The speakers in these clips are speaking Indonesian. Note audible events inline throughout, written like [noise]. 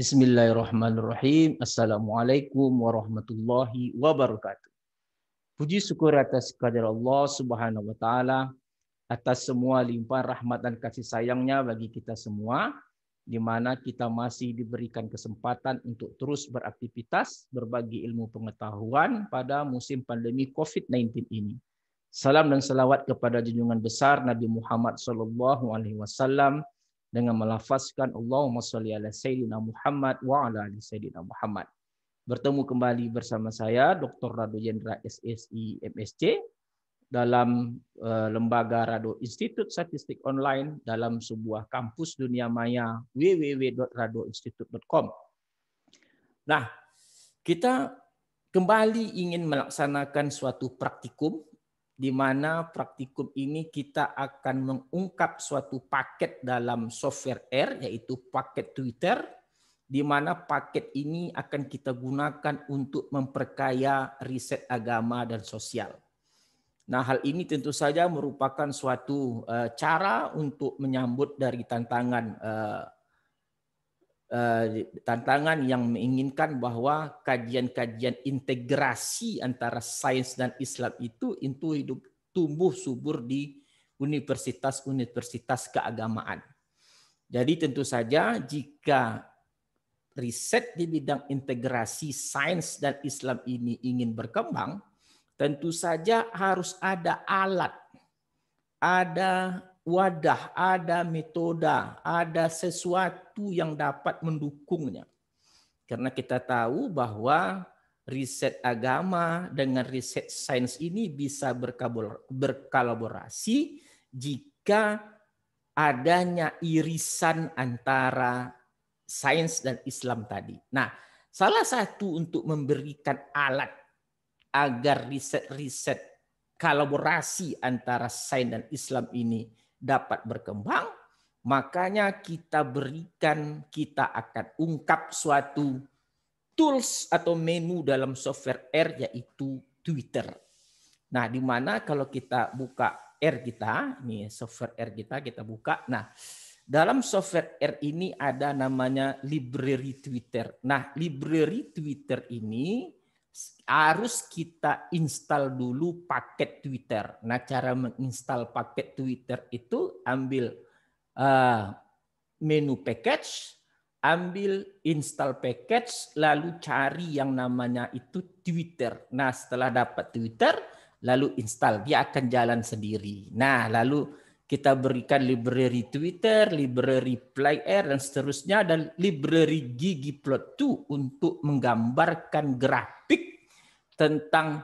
Bismillahirrahmanirrahim. Assalamualaikum warahmatullahi wabarakatuh. Puji syukur atas kadir Allah Subhanahu wa taala atas semua limpahan rahmat dan kasih sayangnya bagi kita semua di mana kita masih diberikan kesempatan untuk terus beraktivitas berbagi ilmu pengetahuan pada musim pandemi COVID-19 ini. Salam dan selawat kepada junjungan besar Nabi Muhammad sallallahu alaihi wasallam dengan melafazkan Allahumma sholli ala sayyidina Muhammad wa ala ali sayyidina Muhammad. Bertemu kembali bersama saya Dr. Radu Jendra SSI MSC dalam eh, lembaga Radu Institut Statistik Online dalam sebuah kampus dunia maya www.radoinstitute.com. Nah, kita kembali ingin melaksanakan suatu praktikum di mana praktikum ini kita akan mengungkap suatu paket dalam software R, yaitu paket Twitter, di mana paket ini akan kita gunakan untuk memperkaya riset agama dan sosial. Nah, hal ini tentu saja merupakan suatu eh, cara untuk menyambut dari tantangan eh, Eh, tantangan yang menginginkan bahwa kajian-kajian integrasi antara sains dan Islam itu itu hidup tumbuh subur di universitas-universitas keagamaan. Jadi tentu saja jika riset di bidang integrasi sains dan Islam ini ingin berkembang, tentu saja harus ada alat, ada wadah, ada metoda ada sesuatu yang dapat mendukungnya. Karena kita tahu bahwa riset agama dengan riset sains ini bisa berkolaborasi jika adanya irisan antara sains dan Islam tadi. Nah, salah satu untuk memberikan alat agar riset-riset kolaborasi antara sains dan Islam ini dapat berkembang, makanya kita berikan, kita akan ungkap suatu tools atau menu dalam software R yaitu Twitter. Nah, di mana kalau kita buka R kita, ini software R kita kita buka. Nah, dalam software R ini ada namanya library Twitter. Nah, library Twitter ini harus kita install dulu paket Twitter. Nah, cara menginstal paket Twitter itu ambil uh, menu package, ambil install package, lalu cari yang namanya itu Twitter. Nah, setelah dapat Twitter, lalu install. Dia akan jalan sendiri. Nah, lalu kita berikan library Twitter, library Play Air, dan seterusnya, dan library ggplot2 untuk menggambarkan grafik tentang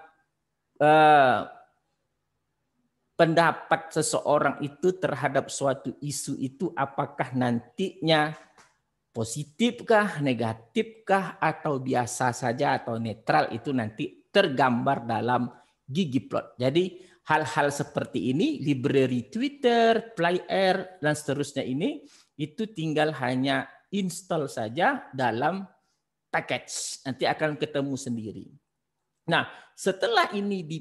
eh, pendapat seseorang itu terhadap suatu isu itu apakah nantinya positifkah, negatifkah, atau biasa saja atau netral itu nanti tergambar dalam ggplot. Jadi hal-hal seperti ini, library Twitter, Play Air dan seterusnya ini, itu tinggal hanya install saja dalam package. Nanti akan ketemu sendiri. Nah, setelah ini di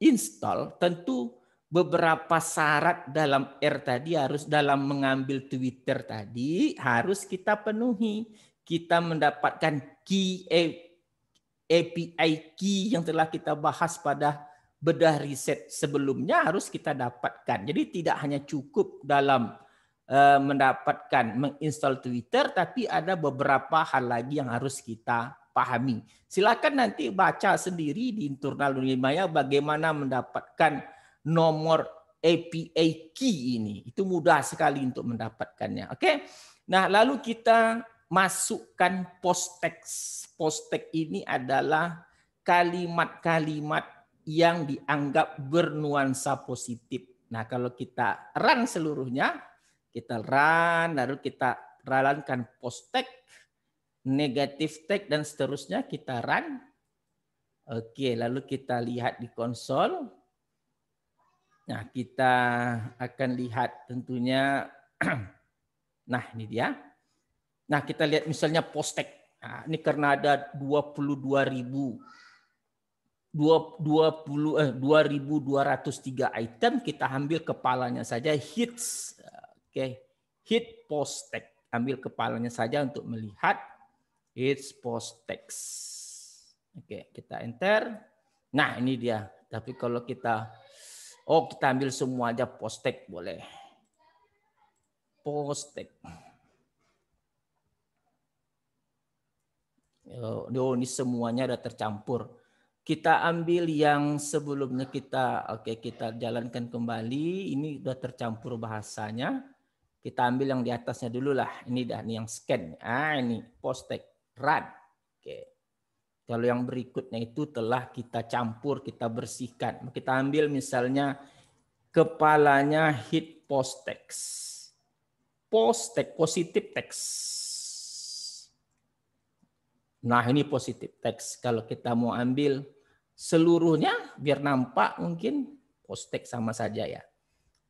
install, tentu beberapa syarat dalam R tadi harus dalam mengambil Twitter tadi harus kita penuhi. Kita mendapatkan key API key yang telah kita bahas pada bedah riset sebelumnya harus kita dapatkan. Jadi tidak hanya cukup dalam eh, mendapatkan menginstal Twitter, tapi ada beberapa hal lagi yang harus kita pahami. Silakan nanti baca sendiri di internal dunia maya bagaimana mendapatkan nomor API key ini. Itu mudah sekali untuk mendapatkannya. Oke. Nah, lalu kita masukkan post text. Post text ini adalah kalimat-kalimat yang dianggap bernuansa positif. Nah, kalau kita run seluruhnya, kita run, lalu kita ralankan post tag, negatif tag, dan seterusnya kita run. Oke, lalu kita lihat di konsol. Nah, kita akan lihat tentunya. [clears throat] nah, ini dia. Nah, kita lihat misalnya post tag. Nah, ini karena ada 22 ribu 20 eh 2203 item kita ambil kepalanya saja hits oke okay. hit post tag ambil kepalanya saja untuk melihat hits post tag oke okay, kita enter nah ini dia tapi kalau kita oh kita ambil semua aja post tag boleh post tag oh, oh ini semuanya ada tercampur kita ambil yang sebelumnya kita oke okay, kita jalankan kembali ini sudah tercampur bahasanya kita ambil yang di atasnya dulu lah ini dah ini yang scan ah ini post tag run oke okay. kalau yang berikutnya itu telah kita campur kita bersihkan kita ambil misalnya kepalanya hit post tag post tag positif teks Nah ini positif teks. Kalau kita mau ambil seluruhnya biar nampak mungkin postek sama saja ya.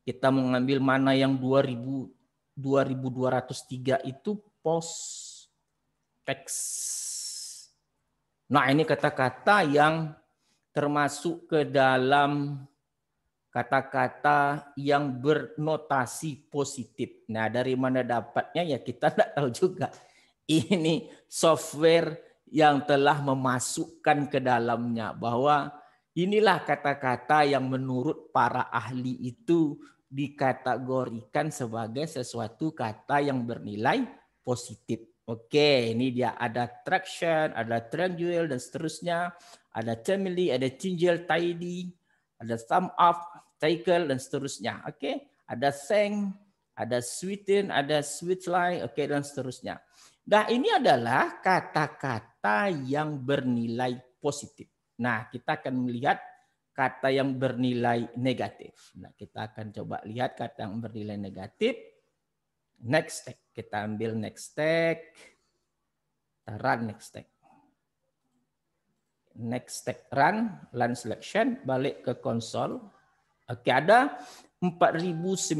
Kita mau mana yang 2000 2203 itu post teks. Nah, ini kata-kata yang termasuk ke dalam kata-kata yang bernotasi positif. Nah, dari mana dapatnya ya kita tidak [laughs] tahu juga. Ini software yang telah memasukkan ke dalamnya bahwa inilah kata-kata yang menurut para ahli itu dikategorikan sebagai sesuatu kata yang bernilai positif. Oke, ini dia ada traction, ada triangle dan seterusnya, ada family, ada tingel, tidy, ada sum up, cycle dan seterusnya. Oke, ada sang, ada sweeten, ada sweet line, oke dan seterusnya. Nah ini adalah kata-kata yang bernilai positif. Nah kita akan melihat kata yang bernilai negatif. Nah kita akan coba lihat kata yang bernilai negatif. Next tag. Kita ambil next tag. Kita run next tag. Next tag run, line selection, balik ke konsol. Oke, ada 4.980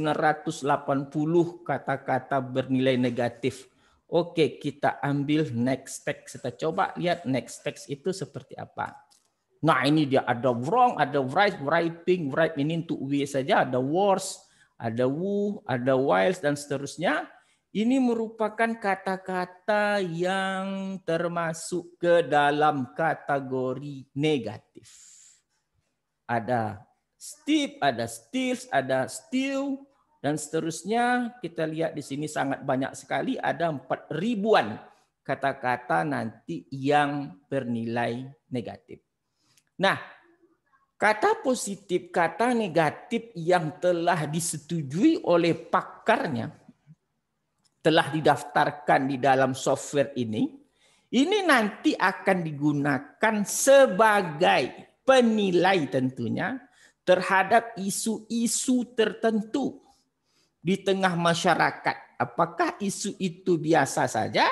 kata-kata bernilai negatif Oke, kita ambil next text. Kita coba lihat next text itu seperti apa. Nah, ini dia ada wrong, ada right, writing, right ini untuk we saja, ada worse, ada wu, ada whilst dan seterusnya. Ini merupakan kata-kata yang termasuk ke dalam kategori negatif. Ada steep, ada steals, ada still, dan seterusnya kita lihat di sini sangat banyak sekali ada empat ribuan kata-kata nanti yang bernilai negatif. Nah, kata positif, kata negatif yang telah disetujui oleh pakarnya telah didaftarkan di dalam software ini, ini nanti akan digunakan sebagai penilai tentunya terhadap isu-isu tertentu di tengah masyarakat. Apakah isu itu biasa saja?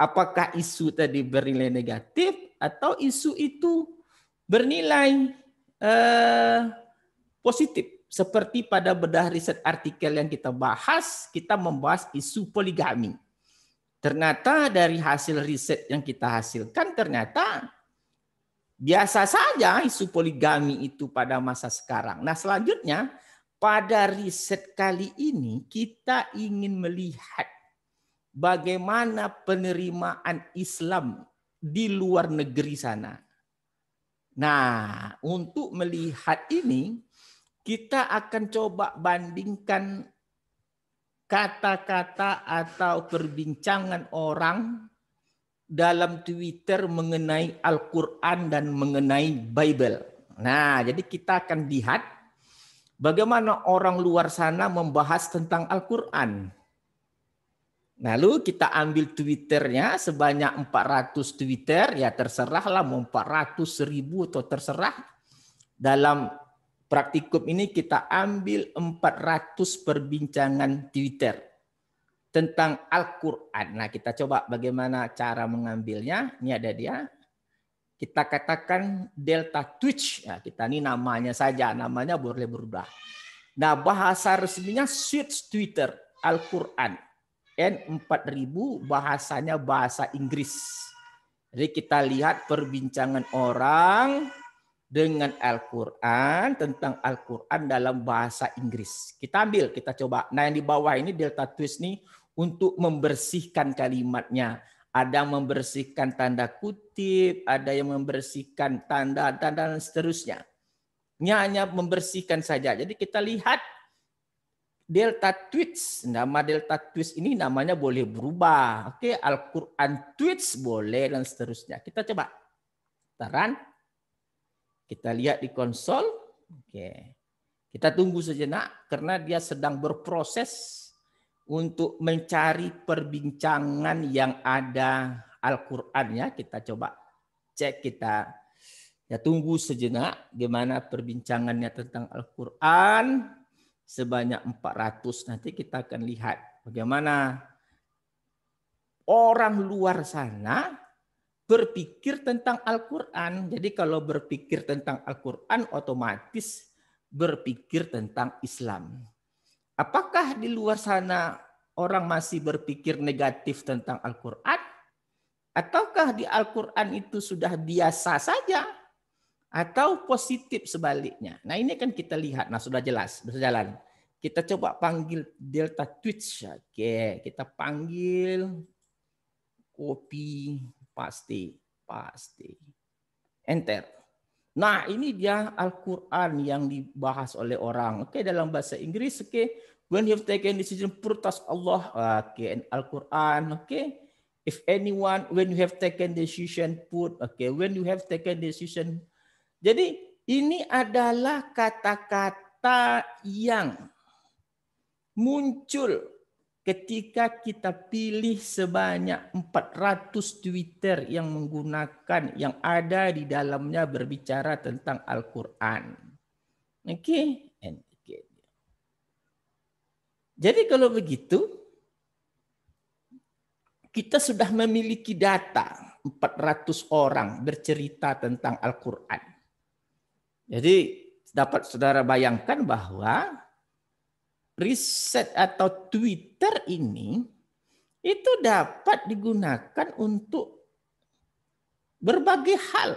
Apakah isu tadi bernilai negatif atau isu itu bernilai eh, positif? Seperti pada bedah riset artikel yang kita bahas, kita membahas isu poligami. Ternyata dari hasil riset yang kita hasilkan, ternyata biasa saja isu poligami itu pada masa sekarang. Nah selanjutnya pada riset kali ini kita ingin melihat bagaimana penerimaan Islam di luar negeri sana. Nah, untuk melihat ini kita akan coba bandingkan kata-kata atau perbincangan orang dalam Twitter mengenai Al-Quran dan mengenai Bible. Nah, jadi kita akan lihat Bagaimana orang luar sana membahas tentang Al-Quran? Lalu kita ambil Twitternya sebanyak 400 Twitter, ya terserahlah mau 400 ribu atau terserah. Dalam praktikum ini kita ambil 400 perbincangan Twitter tentang Al-Quran. Nah kita coba bagaimana cara mengambilnya. Ini ada dia kita katakan delta twitch. Ya, kita ini namanya saja, namanya boleh berubah. Nah, bahasa resminya switch Twitter, Al-Quran. N4000 bahasanya bahasa Inggris. Jadi kita lihat perbincangan orang dengan Al-Quran tentang Al-Quran dalam bahasa Inggris. Kita ambil, kita coba. Nah yang di bawah ini Delta twitch nih untuk membersihkan kalimatnya ada yang membersihkan tanda kutip, ada yang membersihkan tanda-tanda dan seterusnya. Ini hanya membersihkan saja. Jadi kita lihat delta tweets. Nama delta tweets ini namanya boleh berubah. Oke, Al-Quran tweets boleh dan seterusnya. Kita coba. Taran. Kita lihat di konsol. Oke. Kita tunggu sejenak karena dia sedang berproses untuk mencari perbincangan yang ada al ya kita coba cek kita ya tunggu sejenak gimana perbincangannya tentang Al-Qur'an sebanyak 400 nanti kita akan lihat bagaimana orang luar sana berpikir tentang Al-Qur'an. Jadi kalau berpikir tentang Al-Qur'an otomatis berpikir tentang Islam. Apakah di luar sana orang masih berpikir negatif tentang Al-Quran? Ataukah di Al-Quran itu sudah biasa saja? Atau positif sebaliknya? Nah ini kan kita lihat, nah sudah jelas, berjalan. Kita coba panggil Delta Twitch. Oke, kita panggil kopi pasti, pasti. Enter. Nah, ini dia Al-Quran yang dibahas oleh orang. Oke, okay, dalam bahasa Inggris, oke. Okay, when you've taken decision, purtas Allah. Oke, okay, Al-Quran, oke. Okay. If anyone, when you have taken decision, put. Oke, okay, when you have taken decision. Jadi, ini adalah kata-kata yang muncul ketika kita pilih sebanyak 400 Twitter yang menggunakan yang ada di dalamnya berbicara tentang Al-Qur'an. Oke, okay? Jadi kalau begitu kita sudah memiliki data 400 orang bercerita tentang Al-Qur'an. Jadi dapat saudara bayangkan bahwa riset atau Twitter ini itu dapat digunakan untuk berbagai hal.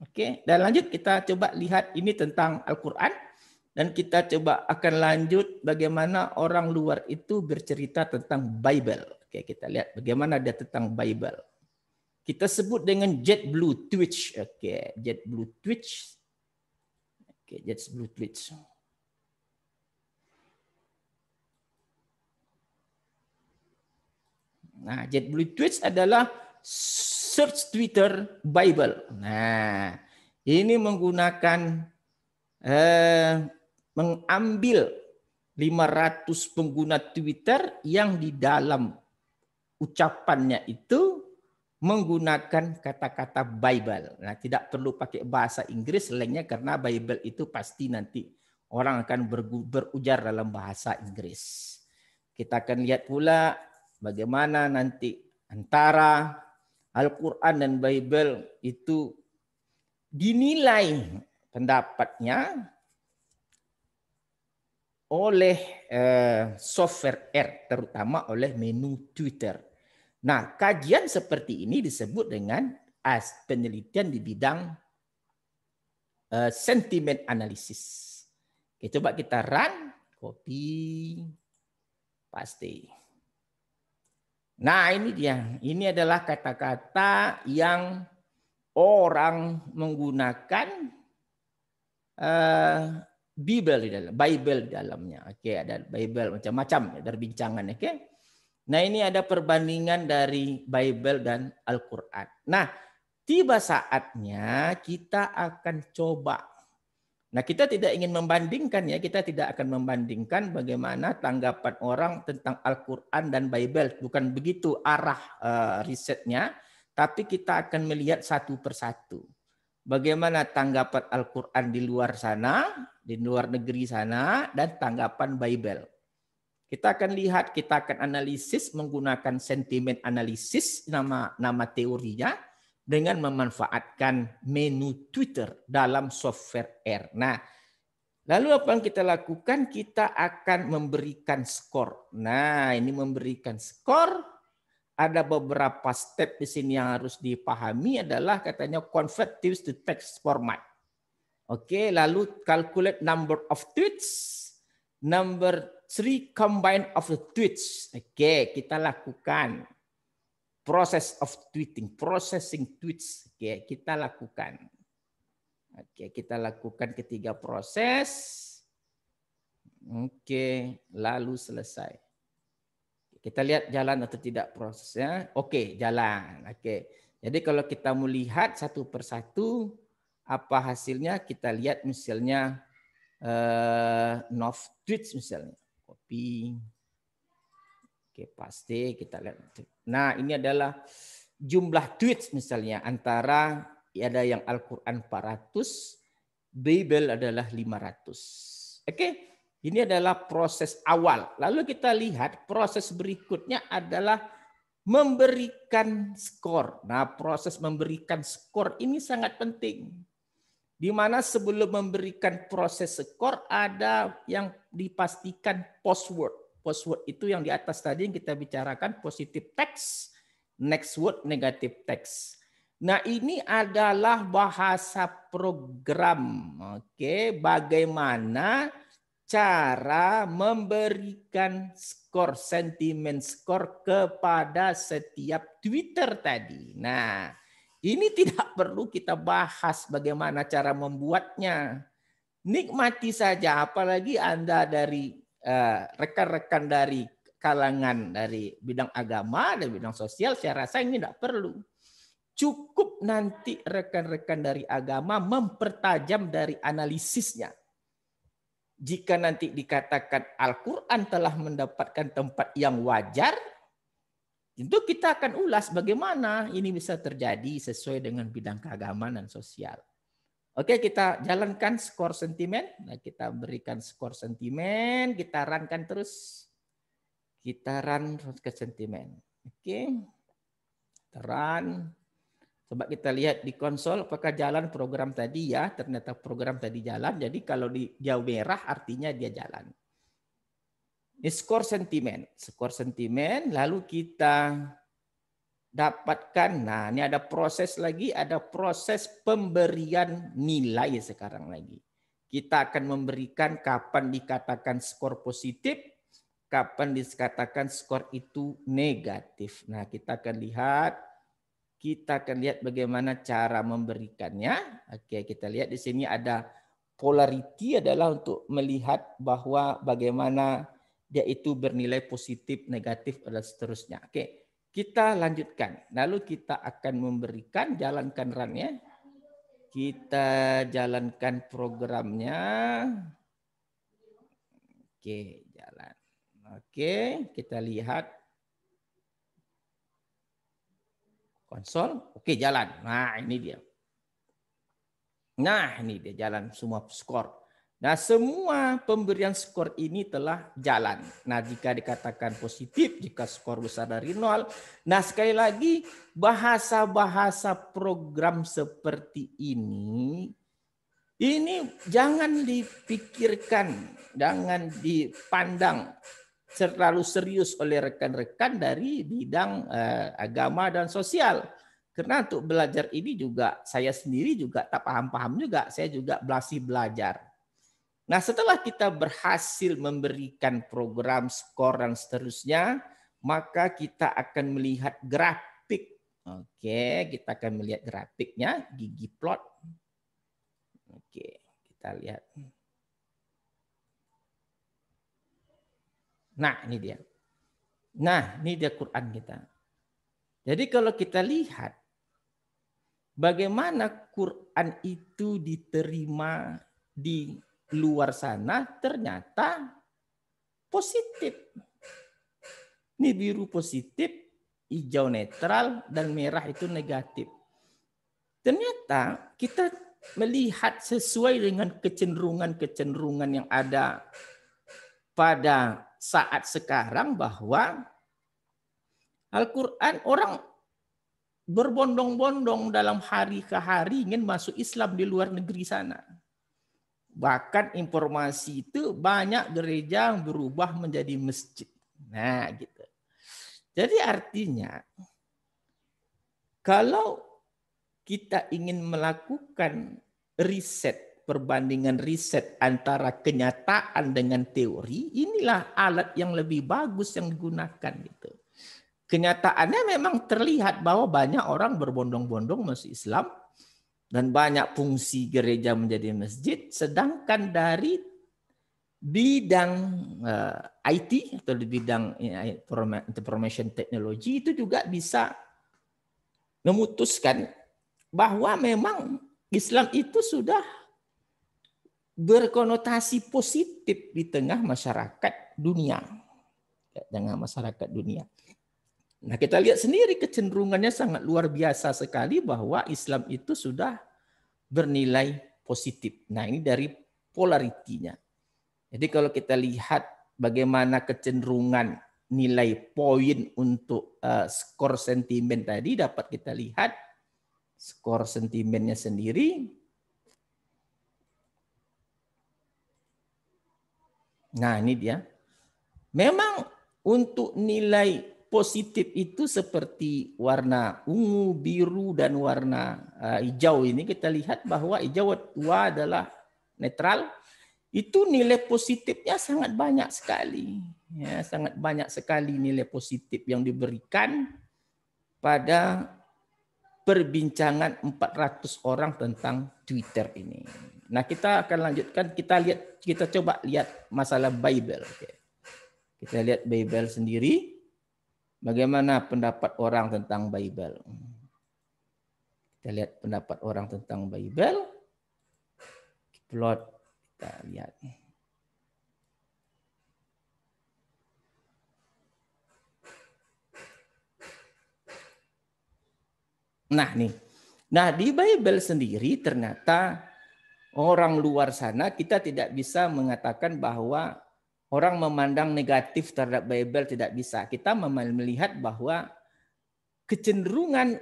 Oke, dan lanjut kita coba lihat ini tentang Al-Qur'an dan kita coba akan lanjut bagaimana orang luar itu bercerita tentang Bible. Oke, kita lihat bagaimana dia tentang Bible. Kita sebut dengan JetBlue Twitch. Oke, JetBlue Twitch. Oke, JetBlue Twitch. Nah, JetBlue Tweets adalah search Twitter Bible. Nah, ini menggunakan eh, mengambil 500 pengguna Twitter yang di dalam ucapannya itu menggunakan kata-kata Bible. Nah, tidak perlu pakai bahasa Inggris lainnya karena Bible itu pasti nanti orang akan berujar dalam bahasa Inggris. Kita akan lihat pula bagaimana nanti antara Al-Quran dan Bible itu dinilai pendapatnya oleh eh, software R, terutama oleh menu Twitter. Nah, kajian seperti ini disebut dengan as penelitian di bidang eh, sentiment sentimen analisis. Oke, coba kita run, copy, paste. Nah, ini dia. Ini adalah kata-kata yang orang menggunakan uh, Bible di dalam, Bible di dalamnya. Oke, okay, ada Bible macam-macam ya, dari bincangan, oke. Okay? Nah, ini ada perbandingan dari Bible dan Al-Qur'an. Nah, tiba saatnya kita akan coba Nah, kita tidak ingin membandingkan ya, kita tidak akan membandingkan bagaimana tanggapan orang tentang Al-Qur'an dan Bible. Bukan begitu arah uh, risetnya, tapi kita akan melihat satu persatu. Bagaimana tanggapan Al-Qur'an di luar sana, di luar negeri sana dan tanggapan Bible. Kita akan lihat, kita akan analisis menggunakan sentimen analisis nama nama teorinya dengan memanfaatkan menu Twitter dalam software R. Nah, lalu apa yang kita lakukan? Kita akan memberikan skor. Nah, ini memberikan skor ada beberapa step di sini yang harus dipahami adalah katanya convert tweets to text format. Oke, lalu calculate number of tweets, number three combine of the tweets. Oke, kita lakukan proses of tweeting, processing tweets okay, kita lakukan. Oke, okay, kita lakukan ketiga proses. Oke, okay, lalu selesai. Kita lihat jalan atau tidak prosesnya. Oke, okay, jalan. Oke. Okay. Jadi kalau kita mau lihat satu persatu apa hasilnya, kita lihat misalnya eh, uh, tweets misalnya. Copy. Oke, pasti kita lihat. Nah, ini adalah jumlah tweets misalnya antara ada yang Al-Qur'an 400, Bible adalah 500. Oke, ini adalah proses awal. Lalu kita lihat proses berikutnya adalah memberikan skor. Nah, proses memberikan skor ini sangat penting. Di mana sebelum memberikan proses skor ada yang dipastikan password. Password itu yang di atas tadi yang kita bicarakan positif text, next word negatif text. Nah, ini adalah bahasa program. Oke, bagaimana cara memberikan skor sentimen skor kepada setiap Twitter tadi. Nah, ini tidak [laughs] perlu kita bahas bagaimana cara membuatnya. Nikmati saja apalagi Anda dari Eh, rekan-rekan dari kalangan dari bidang agama dan bidang sosial saya rasa ini tidak perlu cukup nanti rekan-rekan dari agama mempertajam dari analisisnya jika nanti dikatakan Al-Quran telah mendapatkan tempat yang wajar, tentu kita akan ulas bagaimana ini bisa terjadi sesuai dengan bidang keagamaan dan sosial. Oke, kita jalankan skor sentimen. Nah, kita berikan skor sentimen, kita rankan terus. Kita run ke sentimen. Oke. Kita run. Coba kita lihat di konsol apakah jalan program tadi ya. Ternyata program tadi jalan. Jadi kalau di jauh merah artinya dia jalan. Ini skor sentimen. Skor sentimen lalu kita dapatkan. Nah, ini ada proses lagi, ada proses pemberian nilai sekarang lagi. Kita akan memberikan kapan dikatakan skor positif, kapan dikatakan skor itu negatif. Nah, kita akan lihat kita akan lihat bagaimana cara memberikannya. Oke, kita lihat di sini ada polarity adalah untuk melihat bahwa bagaimana dia itu bernilai positif, negatif, dan seterusnya. Oke, kita lanjutkan. Lalu kita akan memberikan jalankan runnya. Kita jalankan programnya. Oke, jalan. Oke, kita lihat konsol. Oke, jalan. Nah, ini dia. Nah, ini dia jalan semua skor. Nah, semua pemberian skor ini telah jalan. Nah, jika dikatakan positif, jika skor besar dari nol. Nah, sekali lagi, bahasa-bahasa program seperti ini, ini jangan dipikirkan, jangan dipandang terlalu serius oleh rekan-rekan dari bidang eh, agama dan sosial. Karena untuk belajar ini juga saya sendiri juga tak paham-paham juga, saya juga masih belajar. Nah, setelah kita berhasil memberikan program skor dan seterusnya, maka kita akan melihat grafik. Oke, kita akan melihat grafiknya, gigi plot. Oke, kita lihat. Nah, ini dia. Nah, ini dia Quran kita. Jadi kalau kita lihat bagaimana Quran itu diterima di luar sana ternyata positif. Ini biru positif, hijau netral, dan merah itu negatif. Ternyata kita melihat sesuai dengan kecenderungan-kecenderungan yang ada pada saat sekarang bahwa Al-Quran orang berbondong-bondong dalam hari ke hari ingin masuk Islam di luar negeri sana. Bahkan informasi itu banyak gereja yang berubah menjadi masjid. Nah, gitu. Jadi artinya kalau kita ingin melakukan riset perbandingan riset antara kenyataan dengan teori, inilah alat yang lebih bagus yang digunakan gitu. Kenyataannya memang terlihat bahwa banyak orang berbondong-bondong masuk Islam, dan banyak fungsi gereja menjadi masjid, sedangkan dari bidang eh, IT atau di bidang eh, information technology itu juga bisa memutuskan bahwa memang Islam itu sudah berkonotasi positif di tengah masyarakat dunia. Dengan masyarakat dunia. Nah, kita lihat sendiri kecenderungannya sangat luar biasa sekali bahwa Islam itu sudah bernilai positif. Nah, ini dari polaritinya. Jadi kalau kita lihat bagaimana kecenderungan nilai poin untuk uh, skor sentimen tadi dapat kita lihat skor sentimennya sendiri. Nah, ini dia. Memang untuk nilai positif itu seperti warna ungu, biru, dan warna e, hijau ini kita lihat bahwa hijau tua adalah netral. Itu nilai positifnya sangat banyak sekali. Ya, sangat banyak sekali nilai positif yang diberikan pada perbincangan 400 orang tentang Twitter ini. Nah, kita akan lanjutkan kita lihat kita coba lihat masalah Bible. Kita lihat Bible sendiri. Bagaimana pendapat orang tentang Bible? Kita lihat pendapat orang tentang Bible. Plot kita lihat. Nah nih. Nah di Bible sendiri ternyata orang luar sana kita tidak bisa mengatakan bahwa orang memandang negatif terhadap Bible tidak bisa. Kita melihat bahwa kecenderungan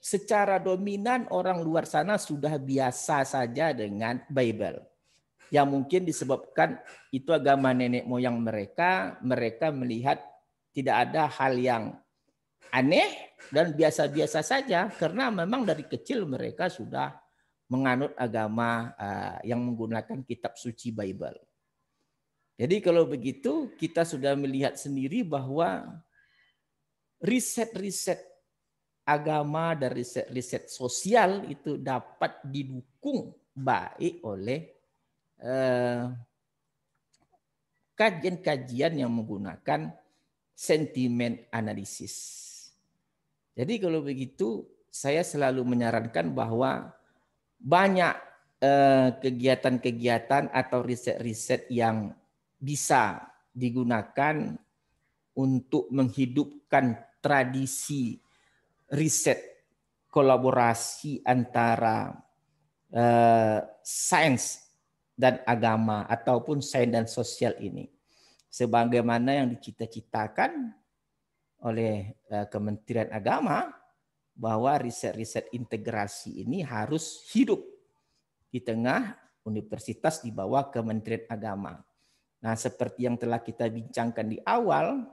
secara dominan orang luar sana sudah biasa saja dengan Bible. Yang mungkin disebabkan itu agama nenek moyang mereka, mereka melihat tidak ada hal yang aneh dan biasa-biasa saja karena memang dari kecil mereka sudah menganut agama eh, yang menggunakan kitab suci Bible. Jadi kalau begitu kita sudah melihat sendiri bahwa riset-riset agama dan riset-riset sosial itu dapat didukung baik oleh eh, kajian-kajian yang menggunakan sentimen analisis. Jadi kalau begitu saya selalu menyarankan bahwa banyak eh, kegiatan-kegiatan atau riset-riset yang bisa digunakan untuk menghidupkan tradisi riset kolaborasi antara uh, sains dan agama ataupun sains dan sosial ini sebagaimana yang dicita-citakan oleh uh, Kementerian Agama bahwa riset-riset integrasi ini harus hidup di tengah universitas di bawah Kementerian Agama. Nah, seperti yang telah kita bincangkan di awal,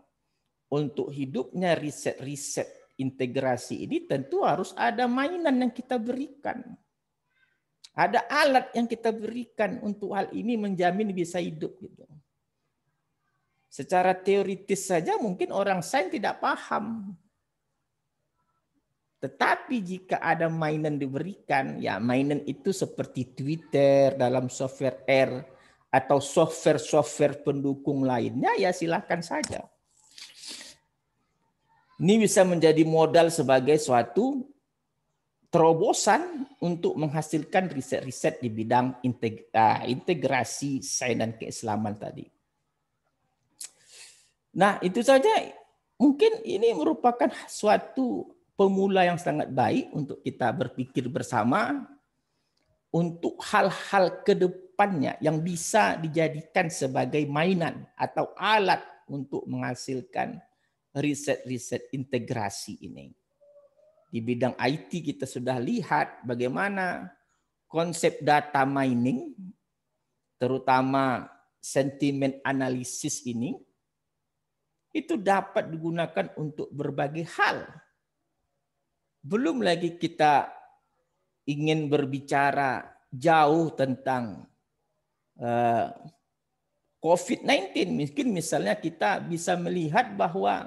untuk hidupnya riset-riset integrasi ini tentu harus ada mainan yang kita berikan. Ada alat yang kita berikan untuk hal ini menjamin bisa hidup gitu. Secara teoritis saja mungkin orang sains tidak paham. Tetapi jika ada mainan diberikan, ya mainan itu seperti Twitter dalam software R atau software-software pendukung lainnya ya silahkan saja. Ini bisa menjadi modal sebagai suatu terobosan untuk menghasilkan riset-riset di bidang ah, integrasi sains dan keislaman tadi. Nah, itu saja mungkin ini merupakan suatu pemula yang sangat baik untuk kita berpikir bersama untuk hal-hal ke depan kehidupannya yang bisa dijadikan sebagai mainan atau alat untuk menghasilkan riset-riset integrasi ini. Di bidang IT kita sudah lihat bagaimana konsep data mining, terutama sentimen analisis ini, itu dapat digunakan untuk berbagai hal. Belum lagi kita ingin berbicara jauh tentang Eh, COVID-19 mungkin misalnya kita bisa melihat bahwa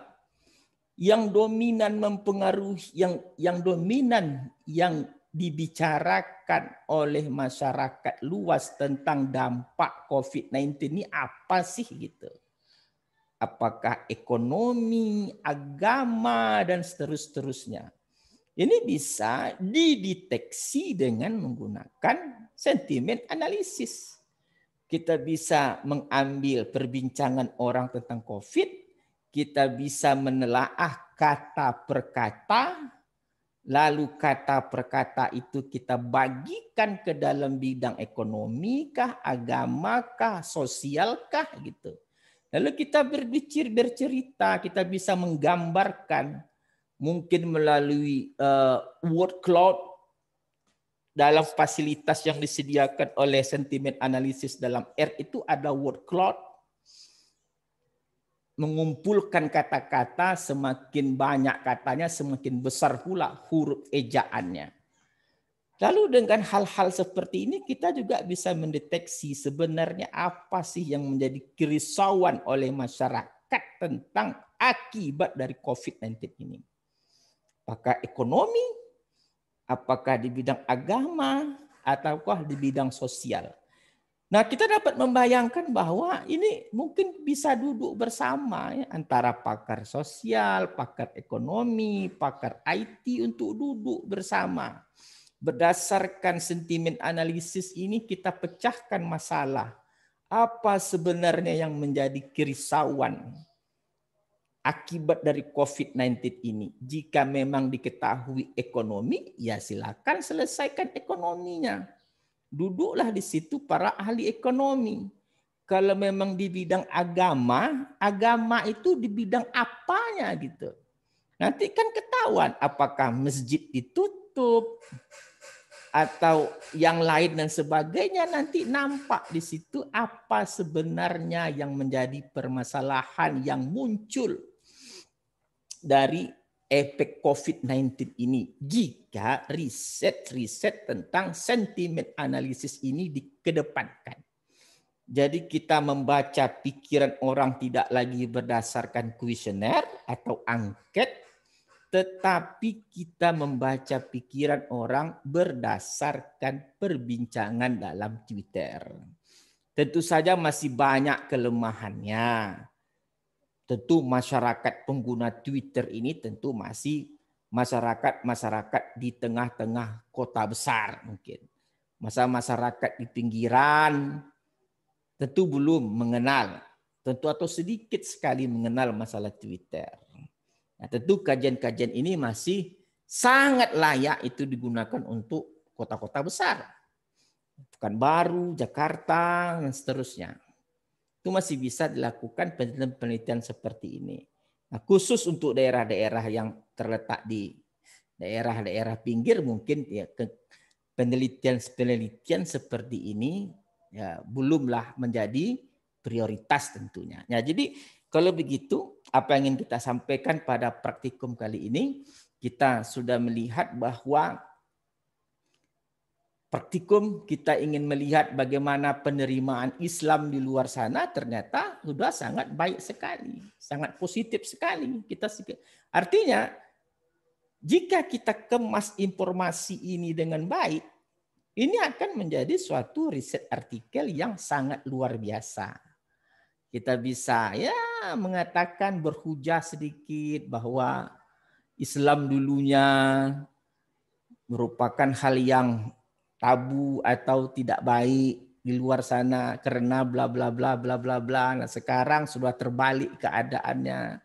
yang dominan mempengaruhi yang yang dominan yang dibicarakan oleh masyarakat luas tentang dampak COVID-19 ini apa sih gitu. Apakah ekonomi, agama dan seterus-terusnya. Ini bisa dideteksi dengan menggunakan sentimen analisis kita bisa mengambil perbincangan orang tentang COVID, kita bisa menelaah kata per kata, lalu kata per kata itu kita bagikan ke dalam bidang ekonomi kah, agama kah, sosial kah gitu. Lalu kita berbicir bercerita, kita bisa menggambarkan mungkin melalui uh, word cloud dalam fasilitas yang disediakan oleh sentimen analisis dalam R itu ada word cloud mengumpulkan kata-kata semakin banyak katanya semakin besar pula huruf ejaannya. Lalu dengan hal-hal seperti ini kita juga bisa mendeteksi sebenarnya apa sih yang menjadi kerisauan oleh masyarakat tentang akibat dari COVID-19 ini. Apakah ekonomi, apakah di bidang agama ataukah di bidang sosial. Nah, kita dapat membayangkan bahwa ini mungkin bisa duduk bersama ya, antara pakar sosial, pakar ekonomi, pakar IT untuk duduk bersama. Berdasarkan sentimen analisis ini kita pecahkan masalah. Apa sebenarnya yang menjadi kerisauan akibat dari COVID-19 ini. Jika memang diketahui ekonomi, ya silakan selesaikan ekonominya. Duduklah di situ para ahli ekonomi. Kalau memang di bidang agama, agama itu di bidang apanya gitu. Nanti kan ketahuan apakah masjid ditutup atau yang lain dan sebagainya nanti nampak di situ apa sebenarnya yang menjadi permasalahan yang muncul dari efek COVID-19 ini jika riset-riset tentang sentimen analisis ini dikedepankan. Jadi kita membaca pikiran orang tidak lagi berdasarkan kuesioner atau angket, tetapi kita membaca pikiran orang berdasarkan perbincangan dalam Twitter. Tentu saja masih banyak kelemahannya tentu masyarakat pengguna Twitter ini tentu masih masyarakat-masyarakat di tengah-tengah kota besar mungkin. Masa masyarakat di pinggiran tentu belum mengenal, tentu atau sedikit sekali mengenal masalah Twitter. Nah, tentu kajian-kajian ini masih sangat layak itu digunakan untuk kota-kota besar. Bukan baru, Jakarta, dan seterusnya itu masih bisa dilakukan penelitian-penelitian seperti ini. Nah, khusus untuk daerah-daerah yang terletak di daerah-daerah pinggir mungkin ya penelitian-penelitian seperti ini ya belumlah menjadi prioritas tentunya. Ya, jadi kalau begitu apa yang ingin kita sampaikan pada praktikum kali ini kita sudah melihat bahwa praktikum kita ingin melihat bagaimana penerimaan Islam di luar sana ternyata sudah sangat baik sekali, sangat positif sekali. Kita artinya jika kita kemas informasi ini dengan baik, ini akan menjadi suatu riset artikel yang sangat luar biasa. Kita bisa ya mengatakan berhujah sedikit bahwa Islam dulunya merupakan hal yang tabu atau tidak baik di luar sana karena bla bla bla bla bla bla. Nah, sekarang sudah terbalik keadaannya.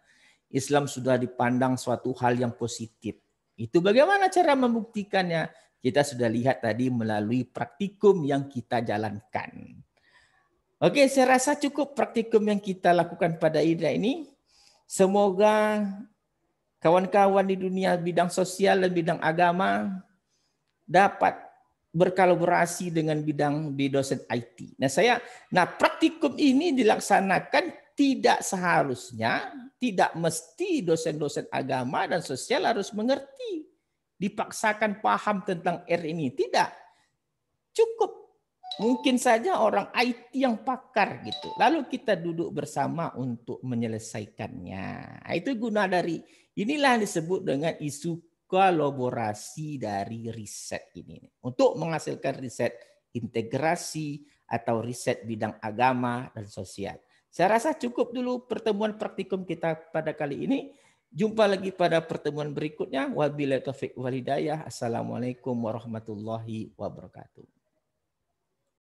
Islam sudah dipandang suatu hal yang positif. Itu bagaimana cara membuktikannya? Kita sudah lihat tadi melalui praktikum yang kita jalankan. Oke, saya rasa cukup praktikum yang kita lakukan pada Ida ini. Semoga kawan-kawan di dunia bidang sosial dan bidang agama dapat berkolaborasi dengan bidang di dosen IT. Nah, saya nah praktikum ini dilaksanakan tidak seharusnya, tidak mesti dosen-dosen agama dan sosial harus mengerti dipaksakan paham tentang R ini. Tidak. Cukup mungkin saja orang IT yang pakar gitu. Lalu kita duduk bersama untuk menyelesaikannya. Nah, itu guna dari inilah disebut dengan isu kolaborasi dari riset ini untuk menghasilkan riset integrasi atau riset bidang agama dan sosial. Saya rasa cukup dulu pertemuan praktikum kita pada kali ini. Jumpa lagi pada pertemuan berikutnya. Wabillahi taufik walhidayah. Assalamualaikum warahmatullahi wabarakatuh.